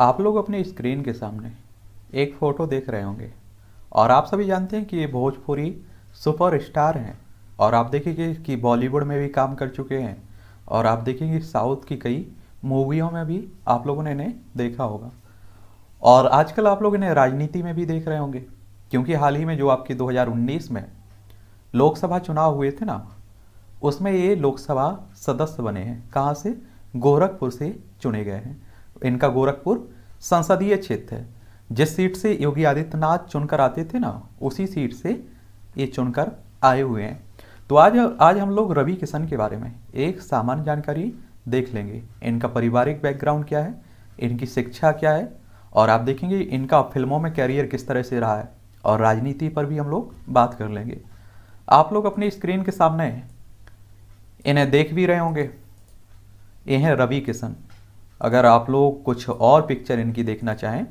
आप लोग अपने स्क्रीन के सामने एक फ़ोटो देख रहे होंगे और आप सभी जानते हैं कि ये भोजपुरी सुपर स्टार हैं और आप देखेंगे कि बॉलीवुड में भी काम कर चुके हैं और आप देखेंगे साउथ की कई मूवियों में भी आप लोगों ने इन्हें देखा होगा और आजकल आप लोग इन्हें राजनीति में भी देख रहे होंगे क्योंकि हाल ही में जो आपके 2019 में लोकसभा चुनाव हुए थे ना उसमें ये लोकसभा सदस्य बने हैं कहाँ से गोरखपुर से चुने गए हैं इनका गोरखपुर संसदीय क्षेत्र है जिस सीट से योगी आदित्यनाथ चुनकर आते थे ना उसी सीट से ये चुनकर आए हुए हैं तो आज आज हम लोग रवि किशन के बारे में एक सामान्य जानकारी देख लेंगे इनका पारिवारिक बैकग्राउंड क्या है इनकी शिक्षा क्या है और आप देखेंगे इनका फिल्मों में कैरियर किस तरह से रहा है और राजनीति पर भी हम लोग बात कर लेंगे आप लोग अपनी स्क्रीन के सामने इन्हें देख भी रहे होंगे ये हैं रवि किशन अगर आप लोग कुछ और पिक्चर इनकी देखना चाहें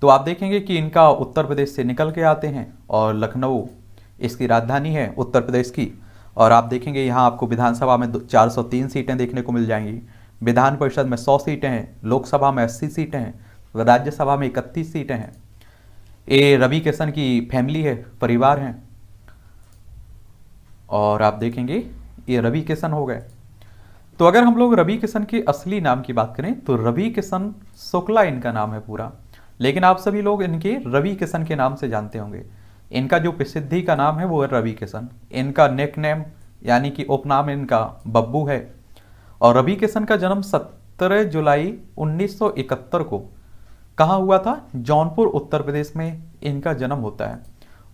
तो आप देखेंगे कि इनका उत्तर प्रदेश से निकल के आते हैं और लखनऊ इसकी राजधानी है उत्तर प्रदेश की और आप देखेंगे यहाँ आपको विधानसभा में 403 सीटें देखने को मिल जाएंगी विधान परिषद में 100 सीटें हैं लोकसभा में 80 सीटें हैं राज्यसभा में 31 सीटें हैं ये रवि किशन की फैमिली है परिवार हैं और आप देखेंगे ये रवि किशन हो गए तो अगर हम लोग रवि किशन के असली नाम की बात करें तो रवि किशन शुक्ला इनका नाम है पूरा लेकिन आप सभी लोग इनके रवि किशन के नाम से जानते होंगे इनका जो प्रसिद्धि का नाम है वो है रवि किशन इनका नेक नेम यानी कि उपनाम इनका बब्बू है और रवि किशन का जन्म 17 जुलाई 1971 को कहाँ हुआ था जौनपुर उत्तर प्रदेश में इनका जन्म होता है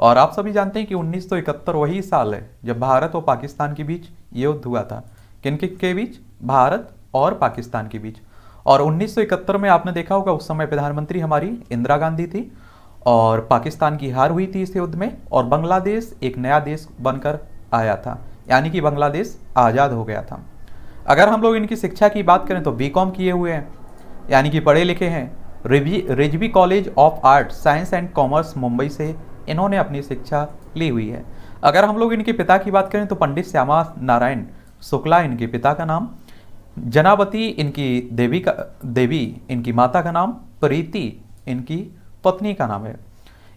और आप सभी जानते हैं कि 1971 वही साल है जब भारत और पाकिस्तान के बीच युद्ध हुआ था किन के बीच भारत और पाकिस्तान के बीच और 1971 में आपने देखा होगा उस समय प्रधानमंत्री हमारी इंदिरा गांधी थी और पाकिस्तान की हार हुई थी इस युद्ध में और बांग्लादेश एक नया देश बनकर आया था यानी कि बांग्लादेश आज़ाद हो गया था अगर हम लोग इनकी शिक्षा की बात करें तो बी किए हुए हैं यानी कि पढ़े लिखे हैं Rizvi college of art science and commerce Mumbai से इन्होंने अपनी शिक्षा ली हुई है अगर हम लोग इनके पिता की बात करें तो पंडित श्यामा नारायण शुक्ला इनके पिता का नाम जनावती इनकी देवी का देवी इनकी माता का नाम प्रीति इनकी पत्नी का नाम है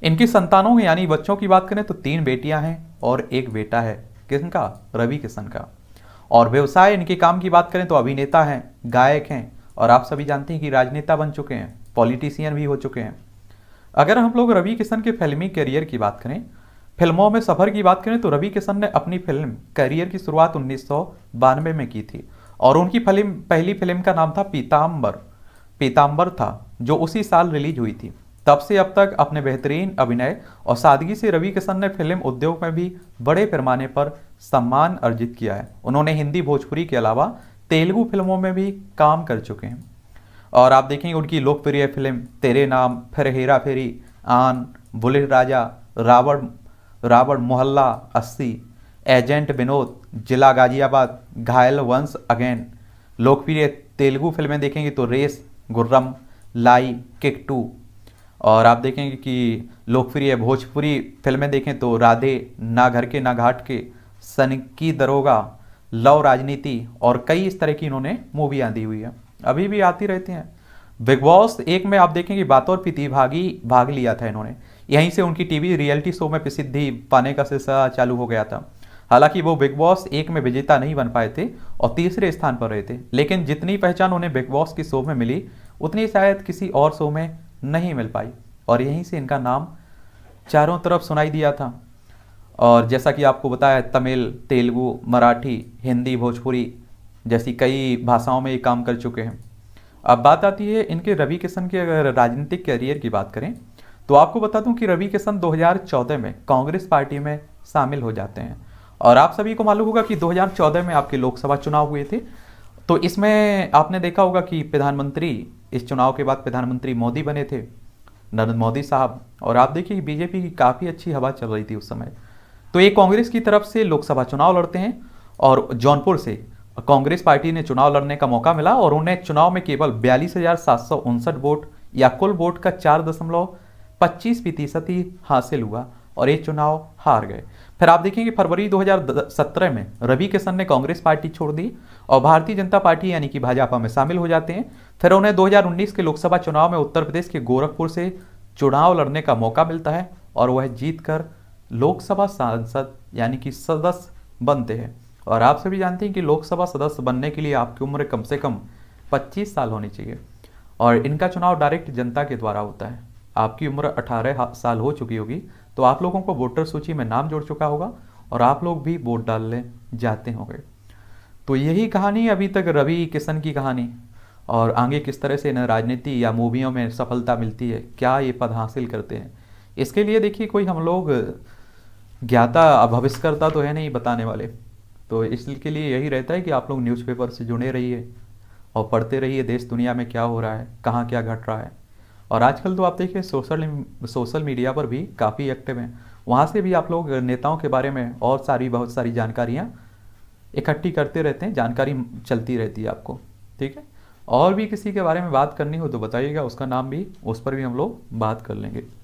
इनकी संतानों यानी बच्चों की बात करें तो तीन बेटियां हैं और एक बेटा है किशन का रवि किशन का और व्यवसाय इनके काम की बात करें तो अभिनेता हैं गायक हैं और आप सभी जानते हैं कि राजनेता बन चुके हैं पॉलिटिशियन भी हो चुके हैं अगर हम लोग रवि किशन के फिल्मी करियर की बात करें फिल्मों में सफ़र की बात करें तो रवि किशन ने अपनी फिल्म करियर की शुरुआत उन्नीस में की थी और उनकी फिल्म पहली फिल्म का नाम था पीताम्बर पीताम्बर था जो उसी साल रिलीज हुई थी तब से अब तक अपने बेहतरीन अभिनय और सादगी से रवि किशन ने फिल्म उद्योग में भी बड़े पैमाने पर सम्मान अर्जित किया है उन्होंने हिंदी भोजपुरी के अलावा तेलुगु फिल्मों में भी काम कर चुके हैं और आप देखेंगे उनकी लोकप्रिय फिल्म तेरे नाम फिर हेरा फेरी आन बुलेट राजा रावण रावण मोहल्ला अस्सी एजेंट विनोद जिला गाजियाबाद घायल वंस अगेन लोकप्रिय तेलुगु फिल्में देखेंगे तो रेस गुर्रम लाई किक टू और आप देखेंगे कि लोकप्रिय भोजपुरी फिल्में देखें तो राधे ना घर के ना घाट के सन की दरोगा लव राजनीति और कई इस तरह की इन्होंने मूवियाँ दी हुई है अभी भी आती रहती हैं बिग बॉस एक में आप देखेंगे बातौर प्रतिभागी भाग लिया था इन्होंने यहीं से उनकी टीवी रियलिटी शो में प्रसिद्धि पाने का सिलसिला चालू हो गया था हालांकि वो बिग बॉस एक में विजेता नहीं बन पाए थे और तीसरे स्थान पर रहे थे लेकिन जितनी पहचान उन्हें बिग बॉस की शो में मिली उतनी शायद किसी और शो में नहीं मिल पाई और यहीं से इनका नाम चारों तरफ सुनाई दिया था और जैसा कि आपको बताया तमिल तेलुगु मराठी हिंदी भोजपुरी जैसी कई भाषाओं में ये काम कर चुके हैं अब बात आती है इनके रवि किशन के अगर राजनीतिक करियर की बात करें तो आपको बता दूं कि रवि किशन 2014 में कांग्रेस पार्टी में शामिल हो जाते हैं और आप सभी को मालूम होगा कि 2014 में आपके लोकसभा चुनाव हुए थे तो इसमें आपने देखा होगा कि प्रधानमंत्री इस चुनाव के बाद प्रधानमंत्री मोदी बने थे नरेंद्र मोदी साहब और आप देखिए बीजेपी की काफ़ी अच्छी हवा चल रही थी उस समय तो ये कांग्रेस की तरफ से लोकसभा चुनाव लड़ते हैं और जौनपुर से कांग्रेस पार्टी ने चुनाव लड़ने का मौका मिला और उन्हें चुनाव में केवल बयालीस वोट या कुल वोट का चार दशमलव पच्चीस प्रतिशत ही हासिल हुआ और ये चुनाव हार गए फिर आप देखेंगे फरवरी 2017 में रवि किशन ने कांग्रेस पार्टी छोड़ दी और भारतीय जनता पार्टी यानी कि भाजपा में शामिल हो जाते हैं फिर उन्हें 2019 के लोकसभा चुनाव में उत्तर प्रदेश के गोरखपुर से चुनाव लड़ने का मौका मिलता है और वह जीतकर लोकसभा सांसद यानी कि सदस्य बनते हैं और आप सभी जानते हैं कि लोकसभा सदस्य बनने के लिए आपकी उम्र कम से कम पच्चीस साल होनी चाहिए और इनका चुनाव डायरेक्ट जनता के द्वारा होता है आपकी उम्र 18 साल हो चुकी होगी तो आप लोगों को वोटर सूची में नाम जुड़ चुका होगा और आप लोग भी वोट डालने जाते होंगे तो यही कहानी अभी तक रवि किशन की कहानी और आगे किस तरह से इन्हें राजनीति या मूवियों में सफलता मिलती है क्या ये पद हासिल करते हैं इसके लिए देखिए कोई हम लोग ज्ञाता भविष्यकर्ता तो है नहीं बताने वाले तो इसके लिए यही रहता है कि आप लोग न्यूज़पेपर से जुड़े रहिए और पढ़ते रहिए देश दुनिया में क्या हो रहा है कहाँ क्या घट रहा है और आजकल तो आप देखिए सोशल सोशल मीडिया पर भी काफ़ी एक्टिव हैं वहाँ से भी आप लोग नेताओं के बारे में और सारी बहुत सारी जानकारियाँ इकट्ठी करते रहते हैं जानकारी चलती रहती है आपको ठीक है और भी किसी के बारे में बात करनी हो तो बताइएगा उसका नाम भी उस पर भी हम लोग बात कर लेंगे